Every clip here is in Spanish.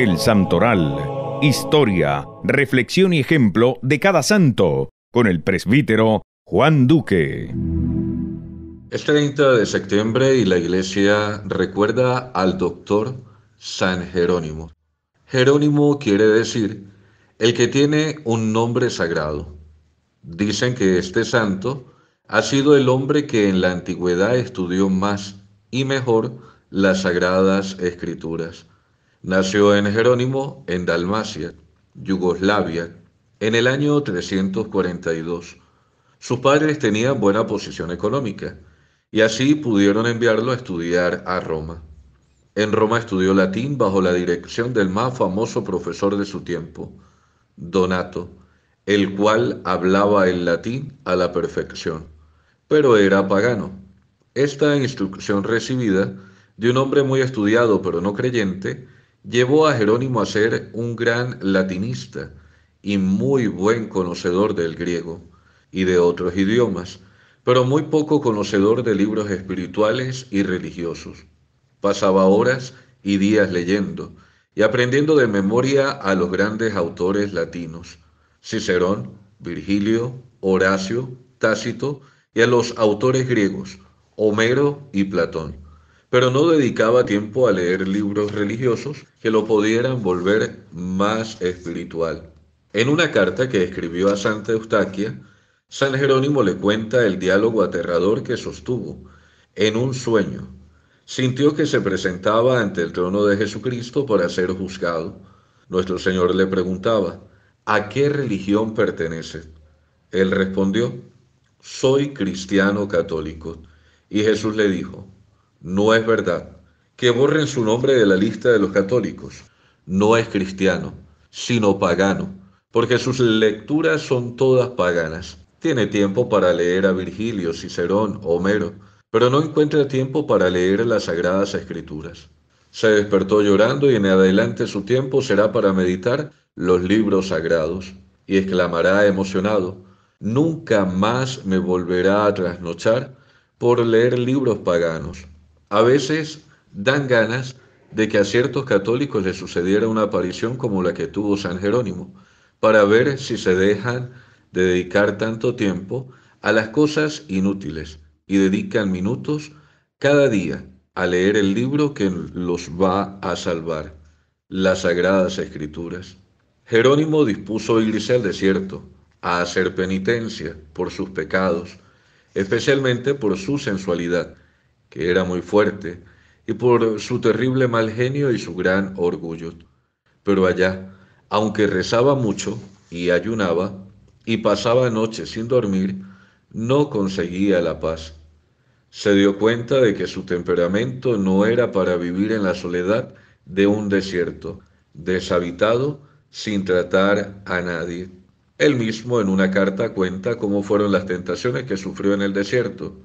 El Santoral. Historia, reflexión y ejemplo de cada santo, con el presbítero Juan Duque. Es 30 de septiembre y la iglesia recuerda al doctor San Jerónimo. Jerónimo quiere decir el que tiene un nombre sagrado. Dicen que este santo ha sido el hombre que en la antigüedad estudió más y mejor las sagradas escrituras. Nació en Jerónimo, en Dalmacia, Yugoslavia, en el año 342. Sus padres tenían buena posición económica y así pudieron enviarlo a estudiar a Roma. En Roma estudió latín bajo la dirección del más famoso profesor de su tiempo, Donato, el cual hablaba el latín a la perfección, pero era pagano. Esta instrucción recibida de un hombre muy estudiado pero no creyente llevó a Jerónimo a ser un gran latinista y muy buen conocedor del griego y de otros idiomas, pero muy poco conocedor de libros espirituales y religiosos. Pasaba horas y días leyendo y aprendiendo de memoria a los grandes autores latinos, Cicerón, Virgilio, Horacio, Tácito y a los autores griegos, Homero y Platón pero no dedicaba tiempo a leer libros religiosos que lo pudieran volver más espiritual. En una carta que escribió a Santa Eustaquia, San Jerónimo le cuenta el diálogo aterrador que sostuvo en un sueño. Sintió que se presentaba ante el trono de Jesucristo para ser juzgado. Nuestro Señor le preguntaba, ¿a qué religión pertenece? Él respondió, soy cristiano católico. Y Jesús le dijo, no es verdad. Que borren su nombre de la lista de los católicos. No es cristiano, sino pagano, porque sus lecturas son todas paganas. Tiene tiempo para leer a Virgilio, Cicerón, Homero, pero no encuentra tiempo para leer las sagradas escrituras. Se despertó llorando y en adelante su tiempo será para meditar los libros sagrados y exclamará emocionado, nunca más me volverá a trasnochar por leer libros paganos a veces dan ganas de que a ciertos católicos les sucediera una aparición como la que tuvo San Jerónimo, para ver si se dejan de dedicar tanto tiempo a las cosas inútiles y dedican minutos cada día a leer el libro que los va a salvar, las Sagradas Escrituras. Jerónimo dispuso irse al desierto a hacer penitencia por sus pecados, especialmente por su sensualidad, que era muy fuerte, y por su terrible mal genio y su gran orgullo. Pero allá, aunque rezaba mucho y ayunaba, y pasaba noches sin dormir, no conseguía la paz. Se dio cuenta de que su temperamento no era para vivir en la soledad de un desierto, deshabitado, sin tratar a nadie. Él mismo en una carta cuenta cómo fueron las tentaciones que sufrió en el desierto.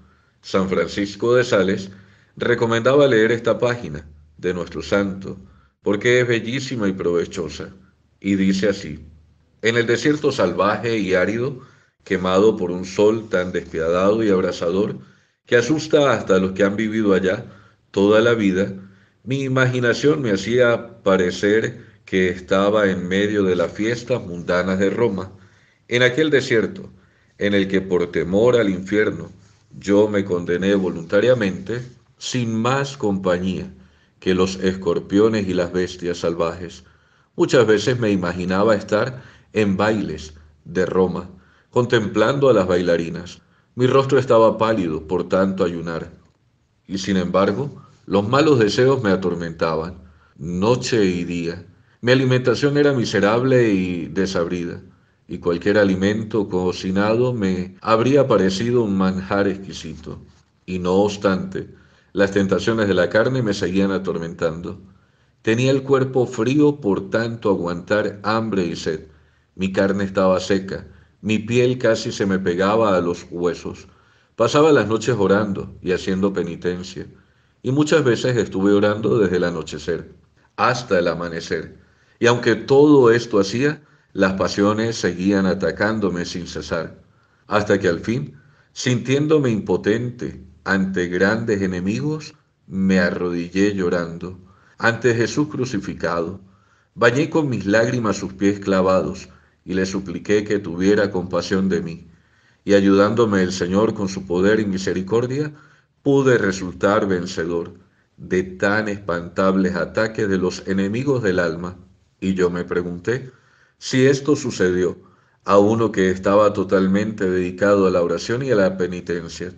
San Francisco de Sales, recomendaba leer esta página de nuestro santo, porque es bellísima y provechosa, y dice así, en el desierto salvaje y árido, quemado por un sol tan despiadado y abrasador, que asusta hasta los que han vivido allá toda la vida, mi imaginación me hacía parecer que estaba en medio de las fiestas mundanas de Roma, en aquel desierto, en el que por temor al infierno yo me condené voluntariamente sin más compañía que los escorpiones y las bestias salvajes. Muchas veces me imaginaba estar en bailes de Roma, contemplando a las bailarinas. Mi rostro estaba pálido por tanto ayunar. Y sin embargo, los malos deseos me atormentaban, noche y día. Mi alimentación era miserable y desabrida y cualquier alimento cocinado me habría parecido un manjar exquisito. Y no obstante, las tentaciones de la carne me seguían atormentando. Tenía el cuerpo frío por tanto aguantar hambre y sed. Mi carne estaba seca, mi piel casi se me pegaba a los huesos. Pasaba las noches orando y haciendo penitencia, y muchas veces estuve orando desde el anochecer hasta el amanecer. Y aunque todo esto hacía, las pasiones seguían atacándome sin cesar, hasta que al fin, sintiéndome impotente ante grandes enemigos, me arrodillé llorando ante Jesús crucificado, bañé con mis lágrimas sus pies clavados y le supliqué que tuviera compasión de mí. Y ayudándome el Señor con su poder y misericordia, pude resultar vencedor de tan espantables ataques de los enemigos del alma. Y yo me pregunté, si esto sucedió a uno que estaba totalmente dedicado a la oración y a la penitencia,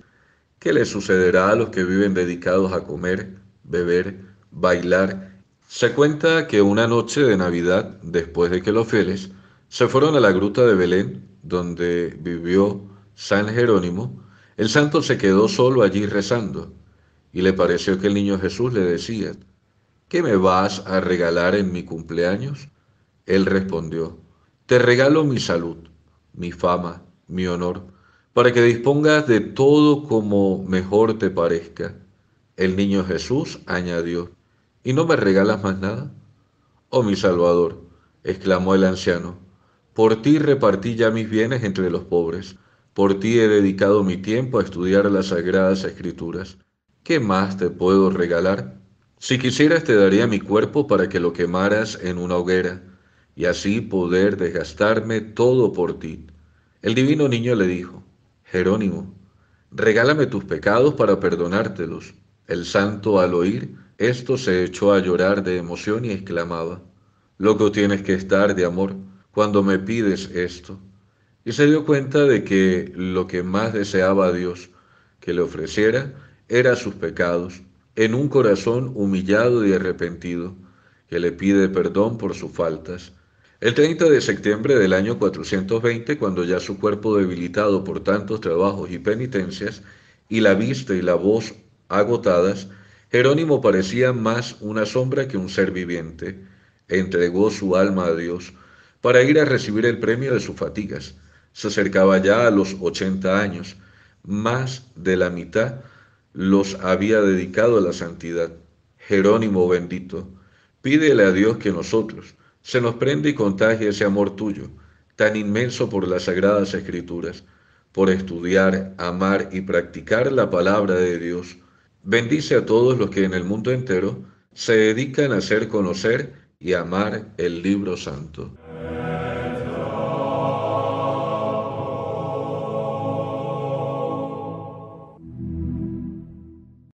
¿qué le sucederá a los que viven dedicados a comer, beber, bailar? Se cuenta que una noche de Navidad, después de que los fieles se fueron a la gruta de Belén, donde vivió San Jerónimo, el santo se quedó solo allí rezando y le pareció que el niño Jesús le decía, ¿qué me vas a regalar en mi cumpleaños? Él respondió, Te regalo mi salud, mi fama, mi honor, para que dispongas de todo como mejor te parezca. El niño Jesús añadió, ¿y no me regalas más nada? Oh mi Salvador, exclamó el anciano, por ti repartí ya mis bienes entre los pobres, por ti he dedicado mi tiempo a estudiar las sagradas escrituras. ¿Qué más te puedo regalar? Si quisieras te daría mi cuerpo para que lo quemaras en una hoguera y así poder desgastarme todo por ti. El divino niño le dijo, Jerónimo, regálame tus pecados para perdonártelos. El santo al oír esto se echó a llorar de emoción y exclamaba, Loco tienes que estar de amor cuando me pides esto. Y se dio cuenta de que lo que más deseaba a Dios que le ofreciera era sus pecados, en un corazón humillado y arrepentido, que le pide perdón por sus faltas el 30 de septiembre del año 420, cuando ya su cuerpo debilitado por tantos trabajos y penitencias, y la vista y la voz agotadas, Jerónimo parecía más una sombra que un ser viviente. Entregó su alma a Dios para ir a recibir el premio de sus fatigas. Se acercaba ya a los 80 años. Más de la mitad los había dedicado a la santidad. Jerónimo bendito, pídele a Dios que nosotros, se nos prende y contagia ese amor tuyo, tan inmenso por las sagradas escrituras, por estudiar, amar y practicar la palabra de Dios. Bendice a todos los que en el mundo entero se dedican a hacer conocer y amar el libro santo.